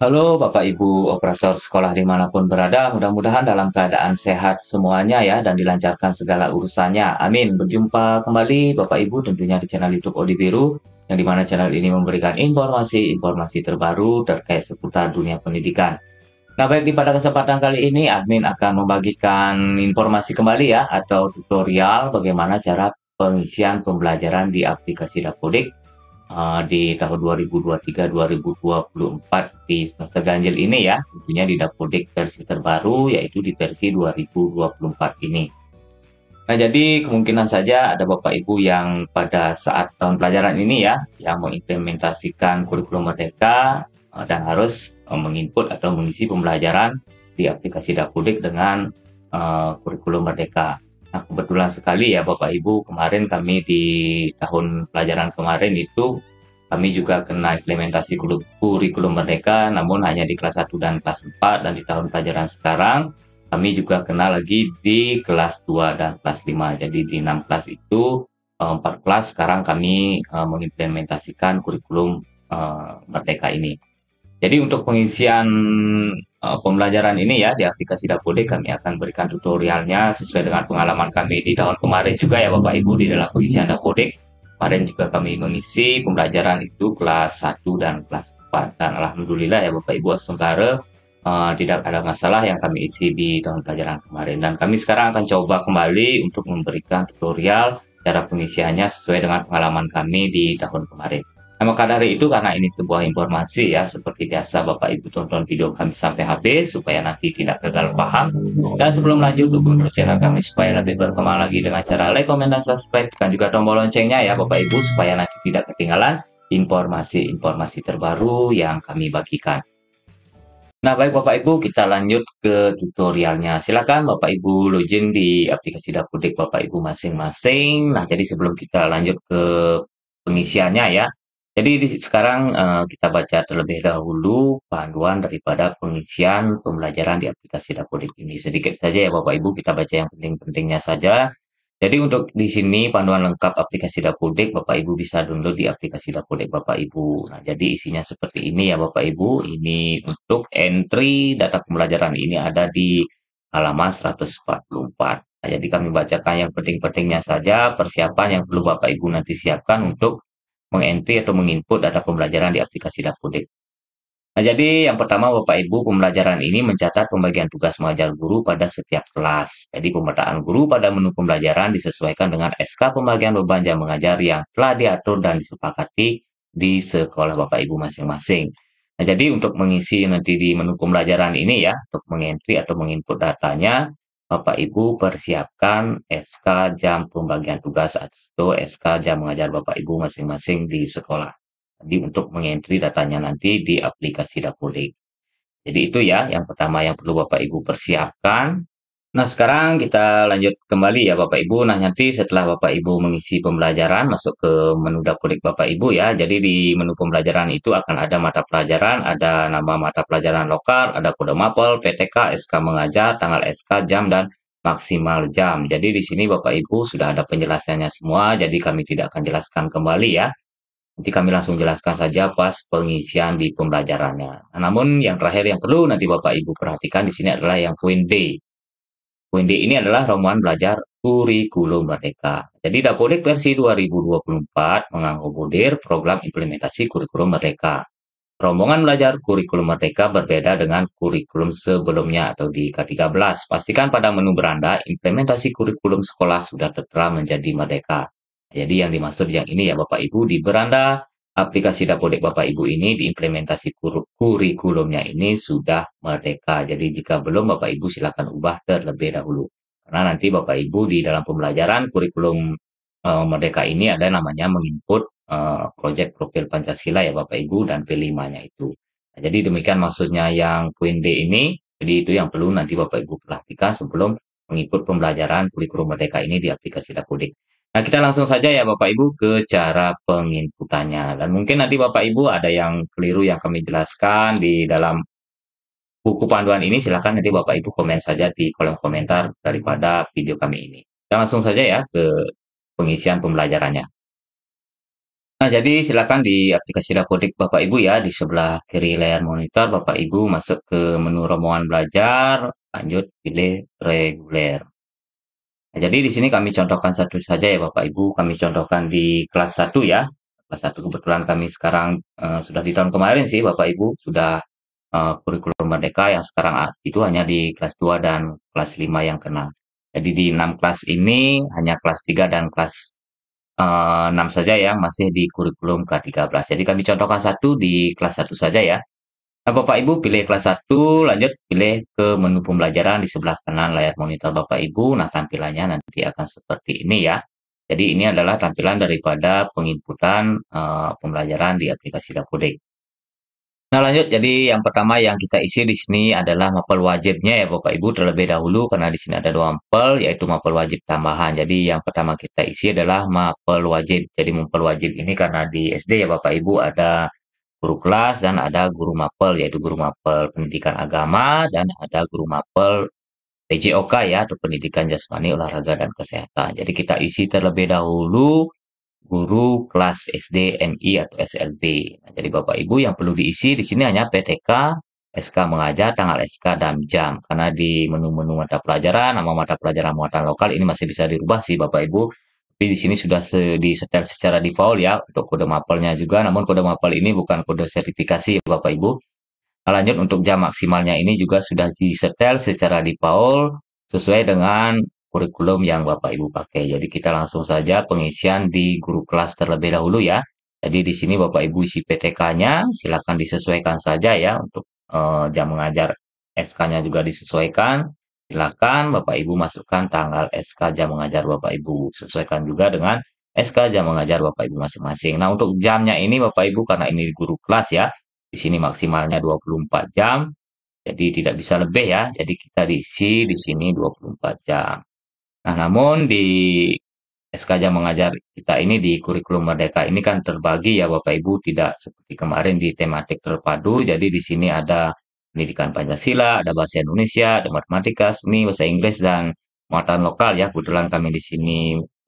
Halo Bapak Ibu operator sekolah dimanapun berada, mudah-mudahan dalam keadaan sehat semuanya ya dan dilancarkan segala urusannya. Amin. Berjumpa kembali Bapak Ibu tentunya di channel YouTube Odi Biru yang dimana channel ini memberikan informasi-informasi terbaru terkait seputar dunia pendidikan. Nah baik di pada kesempatan kali ini admin akan membagikan informasi kembali ya atau tutorial bagaimana cara pengisian pembelajaran di aplikasi Dapodik Eh, di tahun 2023-2024 di semester ganjil ini ya, tentunya di Dapodik versi terbaru yaitu di versi 2024 ini. Nah, jadi kemungkinan saja ada Bapak Ibu yang pada saat tahun pelajaran ini ya, yang mengimplementasikan kurikulum merdeka eh, dan harus eh, menginput atau mengisi pembelajaran di aplikasi Dapodik dengan uh, kurikulum merdeka. Nah, kebetulan sekali ya Bapak Ibu, kemarin kami di tahun pelajaran kemarin itu kami juga kena implementasi kurikulum mereka, namun hanya di kelas 1 dan kelas 4 dan di tahun pelajaran sekarang kami juga kena lagi di kelas 2 dan kelas 5. Jadi di 6 kelas itu 4 eh, kelas sekarang kami eh, mengimplementasikan kurikulum eh, merdeka ini. Jadi untuk pengisian uh, pembelajaran ini ya di aplikasi Dapode kami akan berikan tutorialnya sesuai dengan pengalaman kami di tahun kemarin juga ya Bapak Ibu di dalam pengisian Dapode. Kemarin juga kami mengisi pembelajaran itu kelas 1 dan kelas 4 dan alhamdulillah ya Bapak Ibu Asungkara uh, eh, tidak ada masalah yang kami isi di tahun pelajaran kemarin dan kami sekarang akan coba kembali untuk memberikan tutorial cara pengisiannya sesuai dengan pengalaman kami di tahun kemarin. Nah, maka dari itu karena ini sebuah informasi ya, seperti biasa Bapak Ibu tonton video kami sampai habis supaya nanti tidak gagal paham. Dan sebelum lanjut, dukung terus channel kami supaya lebih berkembang lagi dengan cara like, komen, dan subscribe. Dan juga tombol loncengnya ya Bapak Ibu supaya nanti tidak ketinggalan informasi-informasi terbaru yang kami bagikan. Nah baik Bapak Ibu kita lanjut ke tutorialnya. Silakan Bapak Ibu login di aplikasi Dapodik Bapak Ibu masing-masing. Nah jadi sebelum kita lanjut ke pengisiannya ya. Jadi di, sekarang uh, kita baca terlebih dahulu panduan daripada pengisian pembelajaran di aplikasi Dapodik ini. Sedikit saja ya Bapak Ibu, kita baca yang penting-pentingnya saja. Jadi untuk di sini panduan lengkap aplikasi Dapodik, Bapak Ibu bisa download di aplikasi Dapodik Bapak Ibu. Nah, jadi isinya seperti ini ya Bapak Ibu. Ini untuk entry data pembelajaran ini ada di halaman 144. Nah, jadi kami bacakan yang penting-pentingnya saja, persiapan yang perlu Bapak Ibu nanti siapkan untuk mengentry atau menginput data pembelajaran di aplikasi Dapodik. Nah, jadi yang pertama Bapak Ibu, pembelajaran ini mencatat pembagian tugas mengajar guru pada setiap kelas. Jadi pemetaan guru pada menu pembelajaran disesuaikan dengan SK pembagian beban jam mengajar yang telah diatur dan disepakati di sekolah Bapak Ibu masing-masing. Nah, jadi untuk mengisi nanti di menu pembelajaran ini ya, untuk mengentry atau menginput datanya, Bapak Ibu persiapkan SK jam pembagian tugas atau SK jam mengajar Bapak Ibu masing-masing di sekolah. Jadi untuk mengentri datanya nanti di aplikasi Dapodik. Jadi itu ya yang pertama yang perlu Bapak Ibu persiapkan. Nah, sekarang kita lanjut kembali ya Bapak Ibu. Nah, nanti setelah Bapak Ibu mengisi pembelajaran masuk ke menu dapulik Bapak Ibu ya. Jadi di menu pembelajaran itu akan ada mata pelajaran, ada nama mata pelajaran lokal, ada kode mapel, PTK, SK mengajar, tanggal SK, jam dan maksimal jam. Jadi di sini Bapak Ibu sudah ada penjelasannya semua, jadi kami tidak akan jelaskan kembali ya. Nanti kami langsung jelaskan saja pas pengisian di pembelajarannya. Nah, namun yang terakhir yang perlu nanti Bapak Ibu perhatikan di sini adalah yang poin D. Windy ini adalah rombongan belajar kurikulum Merdeka. Jadi Dapodik versi 2024 mengakomodir program implementasi kurikulum Merdeka. Rombongan belajar kurikulum Merdeka berbeda dengan kurikulum sebelumnya atau di K13. Pastikan pada menu beranda implementasi kurikulum sekolah sudah tertera menjadi Merdeka. Jadi yang dimaksud yang ini ya Bapak Ibu di beranda aplikasi dapodik Bapak Ibu ini diimplementasi kur kurikulumnya ini sudah merdeka. Jadi jika belum Bapak Ibu silakan ubah terlebih dahulu. Karena nanti Bapak Ibu di dalam pembelajaran kurikulum e, merdeka ini ada namanya menginput e, proyek profil Pancasila ya Bapak Ibu dan P5-nya itu. Nah, jadi demikian maksudnya yang poin D ini. Jadi itu yang perlu nanti Bapak Ibu perhatikan sebelum mengikut pembelajaran kurikulum merdeka ini di aplikasi Dapodik. Nah, kita langsung saja ya Bapak Ibu ke cara penginputannya. Dan mungkin nanti Bapak Ibu ada yang keliru yang kami jelaskan di dalam buku panduan ini, silahkan nanti Bapak Ibu komen saja di kolom komentar daripada video kami ini. Kita langsung saja ya ke pengisian pembelajarannya. Nah, jadi silakan di aplikasi Dapodik Bapak Ibu ya, di sebelah kiri layar monitor Bapak Ibu masuk ke menu rombongan belajar, lanjut pilih reguler. Nah, jadi di sini kami contohkan satu saja ya Bapak Ibu, kami contohkan di kelas 1 ya. Kelas 1 kebetulan kami sekarang uh, sudah di tahun kemarin sih Bapak Ibu, sudah uh, kurikulum merdeka yang sekarang itu hanya di kelas 2 dan kelas 5 yang kenal. Jadi di 6 kelas ini hanya kelas 3 dan kelas uh, eh, 6 saja yang masih di kurikulum K13. Jadi kami contohkan satu di kelas 1 saja ya. Nah, Bapak Ibu pilih kelas 1, lanjut pilih ke menu pembelajaran di sebelah kanan layar monitor Bapak Ibu. Nah, tampilannya nanti akan seperti ini ya. Jadi ini adalah tampilan daripada penginputan uh, eh, pembelajaran di aplikasi dapodik Nah, lanjut jadi yang pertama yang kita isi di sini adalah mapel wajibnya ya Bapak Ibu terlebih dahulu karena di sini ada dua mapel yaitu mapel wajib tambahan. Jadi yang pertama kita isi adalah mapel wajib. Jadi mapel wajib ini karena di SD ya Bapak Ibu ada guru kelas dan ada guru mapel yaitu guru mapel pendidikan agama dan ada guru mapel PJOK ya atau pendidikan jasmani olahraga dan kesehatan. Jadi kita isi terlebih dahulu guru kelas SD, MI atau SLB. Nah, jadi Bapak Ibu yang perlu diisi di sini hanya PTK, SK mengajar, tanggal SK dan jam. Karena di menu-menu mata pelajaran, nama mata pelajaran muatan lokal ini masih bisa dirubah sih Bapak Ibu tapi di sini sudah disetel secara default ya untuk kode mapelnya juga namun kode mapel ini bukan kode sertifikasi Bapak Ibu nah, lanjut untuk jam maksimalnya ini juga sudah disetel secara default sesuai dengan kurikulum yang Bapak Ibu pakai jadi kita langsung saja pengisian di guru kelas terlebih dahulu ya jadi di sini Bapak Ibu isi PTK-nya silahkan disesuaikan saja ya untuk uh, jam mengajar SK-nya juga disesuaikan Silakan Bapak Ibu masukkan tanggal SK jam mengajar Bapak Ibu. Sesuaikan juga dengan SK jam mengajar Bapak Ibu masing-masing. Nah, untuk jamnya ini Bapak Ibu karena ini guru kelas ya. Di sini maksimalnya 24 jam. Jadi tidak bisa lebih ya. Jadi kita diisi di sini 24 jam. Nah, namun di SK jam mengajar kita ini di kurikulum merdeka ini kan terbagi ya Bapak Ibu tidak seperti kemarin di tematik terpadu. Jadi di sini ada pendidikan Pancasila, ada bahasa Indonesia, ada matematika, seni, bahasa Inggris, dan muatan lokal ya. Kebetulan kami di sini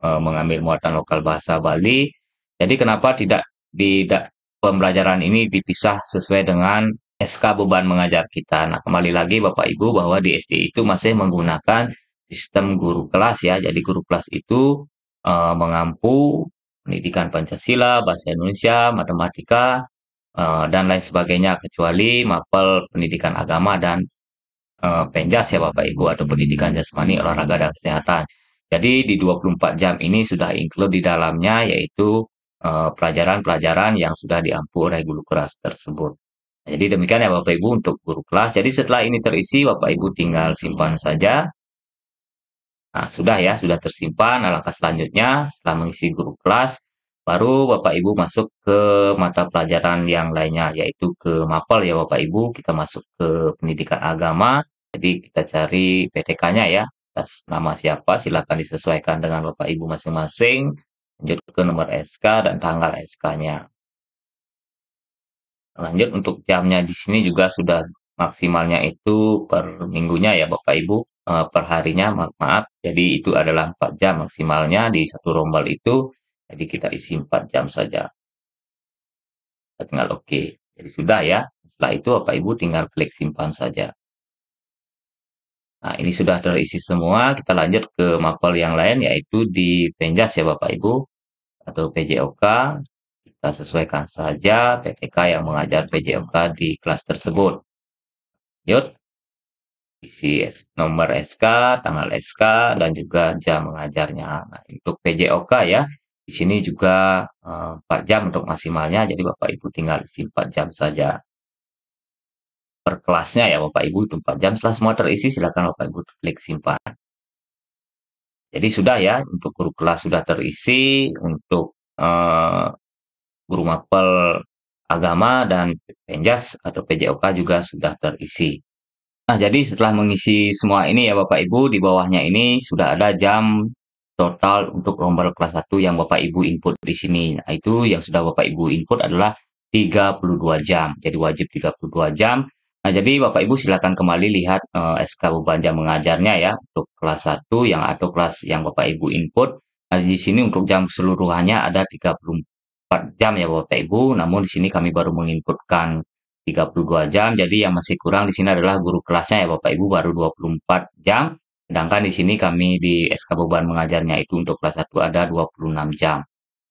e, mengambil muatan lokal bahasa Bali. Jadi kenapa tidak tidak pembelajaran ini dipisah sesuai dengan SK beban mengajar kita. Nah, kembali lagi Bapak Ibu bahwa di SD itu masih menggunakan sistem guru kelas ya. Jadi guru kelas itu e, mengampu pendidikan Pancasila, bahasa Indonesia, matematika, Eh, dan lain sebagainya kecuali mapel pendidikan agama dan uh, penjas ya Bapak Ibu atau pendidikan jasmani olahraga dan kesehatan. Jadi di 24 jam ini sudah include di dalamnya yaitu eh, pelajaran-pelajaran uh, yang sudah diampu oleh guru kelas tersebut. Nah, jadi demikian ya Bapak Ibu untuk guru kelas. Jadi setelah ini terisi Bapak Ibu tinggal simpan saja. Nah, sudah ya, sudah tersimpan. Alangkah selanjutnya setelah mengisi guru kelas, Baru Bapak Ibu masuk ke mata pelajaran yang lainnya, yaitu ke mapel ya Bapak Ibu. Kita masuk ke pendidikan agama, jadi kita cari PTK-nya ya. Atas nama siapa silahkan disesuaikan dengan Bapak Ibu masing-masing. Lanjut ke nomor SK dan tanggal SK-nya. Lanjut untuk jamnya di sini juga sudah maksimalnya itu per minggunya ya Bapak Ibu. Eh, per harinya maaf, maaf, jadi itu adalah 4 jam maksimalnya di satu rombal itu jadi kita isi 4 jam saja. Kita tinggal oke. Jadi sudah ya. Setelah itu Bapak Ibu tinggal klik simpan saja. Nah, ini sudah terisi semua. Kita lanjut ke mapel yang lain, yaitu di Penjas ya Bapak Ibu, atau PJOK. Kita sesuaikan saja PTK yang mengajar PJOK di kelas tersebut. Yuk, isi nomor SK, tanggal SK, dan juga jam mengajarnya. Nah, untuk PJOK ya, sini juga uh, eh, 4 jam untuk maksimalnya, jadi Bapak Ibu tinggal isi 4 jam saja. Per kelasnya ya Bapak Ibu itu 4 jam. Setelah semua terisi, silakan Bapak Ibu klik simpan. Jadi sudah ya, untuk guru kelas sudah terisi, untuk uh, guru mapel agama dan penjas atau PJOK juga sudah terisi. Nah, jadi setelah mengisi semua ini ya Bapak Ibu, di bawahnya ini sudah ada jam total untuk nomor kelas 1 yang Bapak Ibu input di sini. Nah, itu yang sudah Bapak Ibu input adalah 32 jam. Jadi wajib 32 jam. Nah, jadi Bapak Ibu silakan kembali lihat uh, eh, SK beban jam mengajarnya ya untuk kelas 1 yang atau kelas yang Bapak Ibu input. Nah, di sini untuk jam seluruhannya ada 34 jam ya Bapak Ibu. Namun di sini kami baru menginputkan 32 jam. Jadi yang masih kurang di sini adalah guru kelasnya ya Bapak Ibu baru 24 jam. Sedangkan di sini kami di SK beban mengajarnya itu untuk kelas 1 ada 26 jam.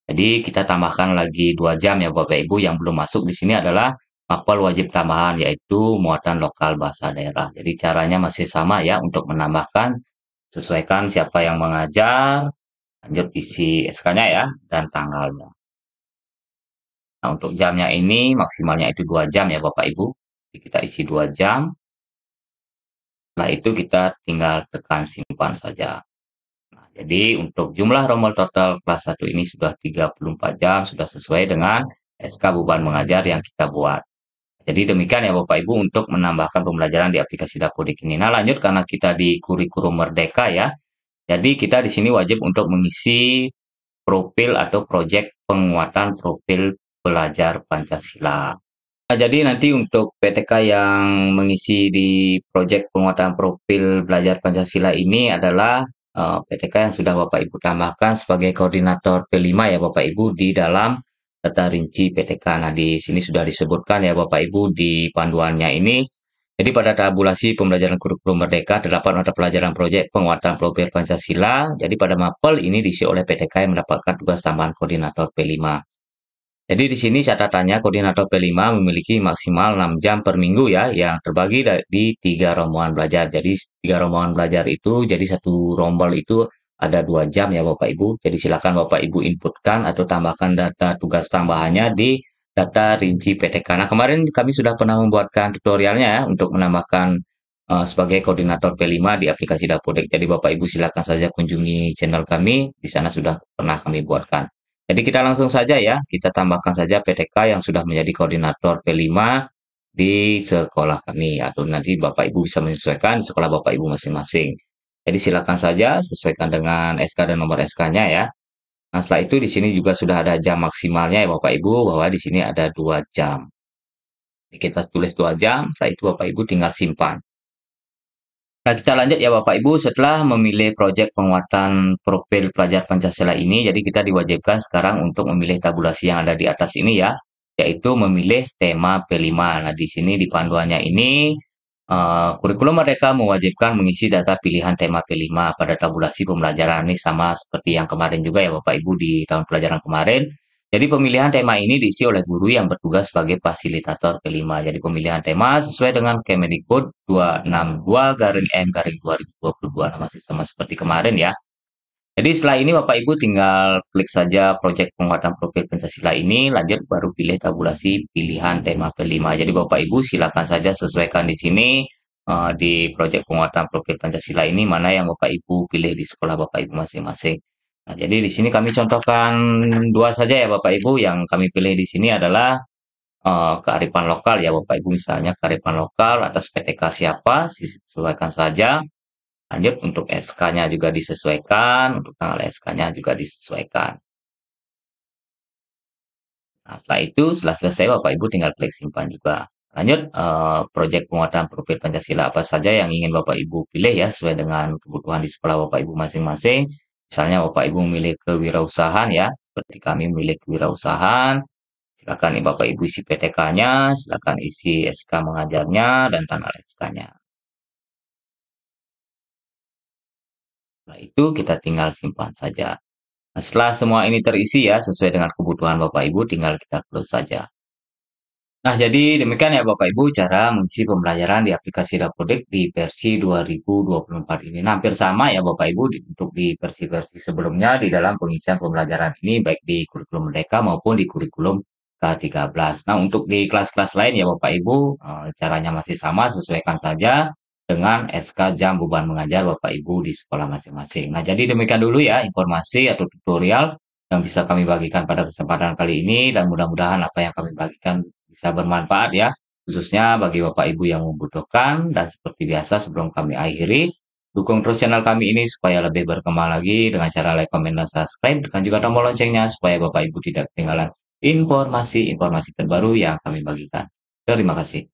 Jadi kita tambahkan lagi 2 jam ya Bapak Ibu yang belum masuk di sini adalah mapel wajib tambahan yaitu muatan lokal bahasa daerah. Jadi caranya masih sama ya untuk menambahkan sesuaikan siapa yang mengajar, lanjut isi SK-nya ya dan tanggalnya. Nah, untuk jamnya ini maksimalnya itu 2 jam ya Bapak Ibu. Jadi kita isi 2 jam setelah itu kita tinggal tekan simpan saja. Nah, jadi untuk jumlah rombol total kelas 1 ini sudah 34 jam, sudah sesuai dengan SK beban mengajar yang kita buat. Jadi demikian ya Bapak Ibu untuk menambahkan pembelajaran di aplikasi Dapodik ini. Nah lanjut karena kita di kurikulum Merdeka ya. Jadi kita di sini wajib untuk mengisi profil atau proyek penguatan profil belajar Pancasila. Nah, jadi nanti untuk PTK yang mengisi di proyek penguatan profil belajar Pancasila ini adalah uh, eh, PTK yang sudah Bapak Ibu tambahkan sebagai koordinator P5 ya Bapak Ibu di dalam data rinci PTK. Nah, di sini sudah disebutkan ya Bapak Ibu di panduannya ini. Jadi pada tabulasi pembelajaran kurikulum merdeka terdapat mata pelajaran proyek penguatan profil Pancasila. Jadi pada mapel ini diisi oleh PTK yang mendapatkan tugas tambahan koordinator P5. Jadi di sini catatannya koordinator P5 memiliki maksimal 6 jam per minggu ya yang terbagi di tiga rombongan belajar. Jadi tiga rombongan belajar itu jadi satu rombol itu ada dua jam ya Bapak Ibu. Jadi silakan Bapak Ibu inputkan atau tambahkan data tugas tambahannya di data rinci PTK. Nah kemarin kami sudah pernah membuatkan tutorialnya ya untuk menambahkan uh, sebagai koordinator P5 di aplikasi dapodik. Jadi Bapak Ibu silakan saja kunjungi channel kami, di sana sudah pernah kami buatkan. Jadi kita langsung saja ya, kita tambahkan saja PTK yang sudah menjadi koordinator P5 di sekolah kami. Atau nanti Bapak Ibu bisa menyesuaikan sekolah Bapak Ibu masing-masing. Jadi silakan saja sesuaikan dengan SK dan nomor SK-nya ya. Nah setelah itu di sini juga sudah ada jam maksimalnya ya Bapak Ibu bahwa di sini ada dua jam. Jadi kita tulis dua jam, setelah itu Bapak Ibu tinggal simpan. Nah, kita lanjut ya Bapak Ibu, setelah memilih proyek penguatan profil pelajar Pancasila ini, jadi kita diwajibkan sekarang untuk memilih tabulasi yang ada di atas ini ya, yaitu memilih tema P5. Nah, di sini di panduannya ini, uh, kurikulum mereka mewajibkan mengisi data pilihan tema P5 pada tabulasi pembelajaran ini sama seperti yang kemarin juga ya Bapak Ibu di tahun pelajaran kemarin. Jadi pemilihan tema ini diisi oleh guru yang bertugas sebagai fasilitator kelima. Jadi pemilihan tema sesuai dengan Kemendikbud 262 garing M garing 2022. Nah, masih sama seperti kemarin ya. Jadi setelah ini Bapak Ibu tinggal klik saja proyek penguatan profil Pancasila ini, lanjut baru pilih tabulasi pilihan tema kelima. Jadi Bapak Ibu silakan saja sesuaikan di sini uh, di proyek penguatan profil Pancasila ini mana yang Bapak Ibu pilih di sekolah Bapak Ibu masing-masing. Nah, jadi di sini kami contohkan dua saja ya Bapak Ibu yang kami pilih di sini adalah uh, kearifan lokal ya Bapak Ibu misalnya kearifan lokal atas PTK siapa sesuaikan saja. Lanjut untuk SK-nya juga disesuaikan, untuk tanggal SK-nya juga disesuaikan. Nah, setelah itu setelah selesai Bapak Ibu tinggal klik simpan juga. Lanjut uh, proyek penguatan profil Pancasila apa saja yang ingin Bapak Ibu pilih ya sesuai dengan kebutuhan di sekolah Bapak Ibu masing-masing Misalnya Bapak Ibu memilih kewirausahaan ya, seperti kami memilih kewirausahaan, silakan Bapak Ibu isi PTK-nya, silakan isi SK mengajarnya dan tanah SK-nya. Setelah itu kita tinggal simpan saja. Nah, setelah semua ini terisi ya, sesuai dengan kebutuhan Bapak Ibu, tinggal kita close saja. Nah, jadi demikian ya Bapak Ibu cara mengisi pembelajaran di aplikasi Dapodik di versi 2024 ini. Nah, hampir sama ya Bapak Ibu untuk di versi-versi sebelumnya di dalam pengisian pembelajaran ini baik di kurikulum Merdeka maupun di kurikulum K13. Nah, untuk di kelas-kelas lain ya Bapak Ibu, eh, caranya masih sama, sesuaikan saja dengan SK jam beban mengajar Bapak Ibu di sekolah masing-masing. Nah, jadi demikian dulu ya informasi atau tutorial yang bisa kami bagikan pada kesempatan kali ini dan mudah-mudahan apa yang kami bagikan bisa bermanfaat ya, khususnya bagi Bapak Ibu yang membutuhkan. Dan seperti biasa sebelum kami akhiri, dukung terus channel kami ini supaya lebih berkembang lagi dengan cara like, comment, dan subscribe. dan juga tombol loncengnya supaya Bapak Ibu tidak ketinggalan informasi-informasi terbaru yang kami bagikan. Terima kasih.